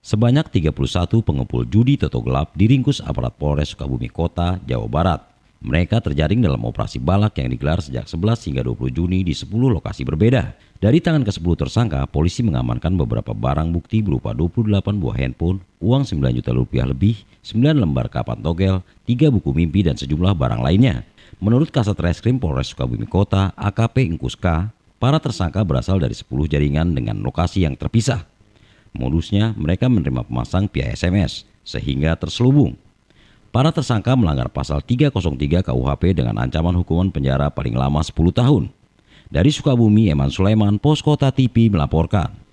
Sebanyak 31 pengepul judi toto gelap diringkus aparat Polres Sukabumi Kota, Jawa Barat. Mereka terjaring dalam operasi balak yang digelar sejak 11 hingga 20 Juni di 10 lokasi berbeda. Dari tangan ke-10 tersangka, polisi mengamankan beberapa barang bukti berupa 28 buah handphone, uang 9 juta rupiah lebih, 9 lembar kapan togel, 3 buku mimpi dan sejumlah barang lainnya. Menurut Kasat Reskrim Polres Sukabumi Kota, AKP Ingkuska, para tersangka berasal dari 10 jaringan dengan lokasi yang terpisah. Modusnya, mereka menerima pemasang via SMS sehingga terselubung. Para tersangka melanggar pasal 303 KUHP dengan ancaman hukuman penjara paling lama 10 tahun. Dari Sukabumi, Eman Sulaiman, Poskota TV melaporkan.